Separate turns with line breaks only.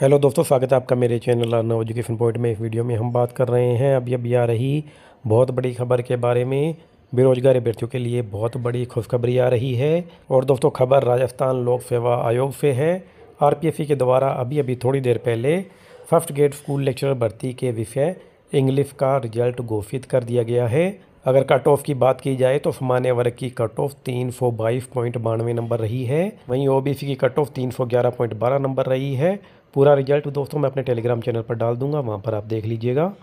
hello दोस्तों स्वागत है आपका मेरे चैनल अर्ना एजुकेशन पॉइंट में इस वीडियो में हम बात कर रहे हैं अभी अभी आ रही बहुत बड़ी खबर के बारे में बेरोजगार अभ्यर्थियों के लिए बहुत बड़ी खुशखबरी आ रही है और दोस्तों खबर राजस्थान लोक सेवा आयोग से है आरपीएससी के द्वारा अभी अभी थोड़ी देर पहले फर्स्ट ग्रेड स्कूल लेक्चर भर्ती के विषय इंग्लिश का रिजल्ट घोषित कर दिया गया है अगर कट ऑफ की बात की जाए तो सामान्य वर्ग की कट ऑफ तीन सौ बाईस पॉइंट बानवे नंबर रही है वहीं ओबीसी की कट ऑफ तीन सौ ग्यारह पॉइंट बारह नंबर रही है पूरा रिजल्ट दोस्तों मैं अपने टेलीग्राम चैनल पर डाल दूंगा वहाँ पर आप देख लीजिएगा